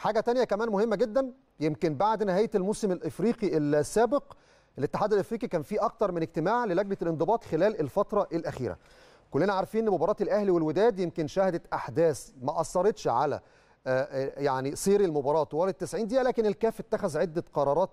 حاجه تانية كمان مهمه جدا يمكن بعد نهايه الموسم الافريقي السابق الاتحاد الافريقي كان فيه اكتر من اجتماع للجنه الانضباط خلال الفتره الاخيره كلنا عارفين ان مباراه الاهلي والوداد يمكن شهدت احداث ما اثرتش على آه، آه، يعني سير المباراه طوال التسعين 90 دقيقه لكن الكاف اتخذ عده قرارات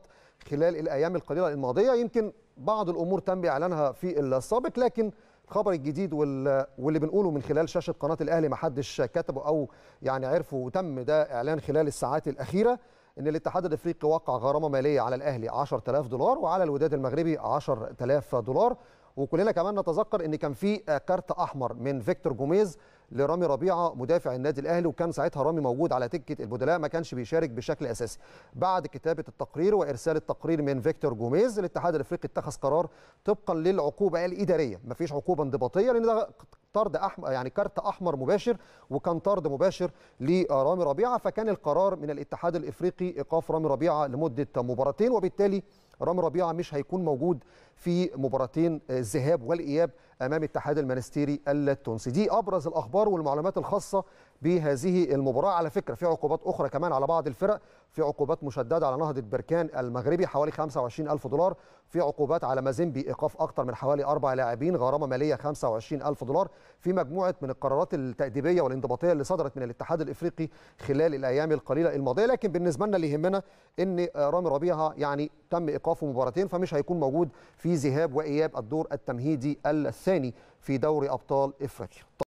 خلال الايام القليله الماضيه يمكن بعض الامور تم اعلانها في السابق لكن الخبر الجديد واللي بنقوله من خلال شاشه قناه الاهلي ما حدش كتبه او يعني عرفه وتم ده اعلان خلال الساعات الاخيره ان الاتحاد الافريقي وقع غرامه ماليه على الاهلي 10000 دولار وعلى الوداد المغربي 10000 دولار وكلنا كمان نتذكر ان كان في كارت احمر من فيكتور جوميز لرامي ربيعه مدافع النادي الاهلي وكان ساعتها رامي موجود على تكه البدلاء ما كانش بيشارك بشكل اساسي بعد كتابه التقرير وارسال التقرير من فيكتور جوميز الاتحاد الافريقي اتخذ قرار طبقا للعقوبه الاداريه ما فيش عقوبه انضباطيه لان ده طرد احمر يعني كارت احمر مباشر وكان طرد مباشر لرامي ربيعه فكان القرار من الاتحاد الافريقي ايقاف رامي ربيعه لمده مباراتين وبالتالي رامي ربيعه مش هيكون موجود في مباراتين آه، الذهاب والاياب امام اتحاد المانستيري التونسي دي ابرز الاخبار والمعلومات الخاصه بهذه المباراه على فكره في عقوبات اخرى كمان على بعض الفرق في عقوبات مشدده على نهضه بركان المغربي حوالي 25000 دولار في عقوبات على مازيمبي ايقاف اكثر من حوالي اربع لاعبين غرامه ماليه 25000 دولار في مجموعه من القرارات التاديبيه والانضباطيه اللي صدرت من الاتحاد الافريقي خلال الايام القليله الماضيه لكن بالنسبه لنا اللي يهمنا ان آه، رامي ربيعه يعني تم ايقافه مباراتين فمش هيكون موجود في ذهاب واياب الدور التمهيدي الثاني في دوري ابطال افريقيا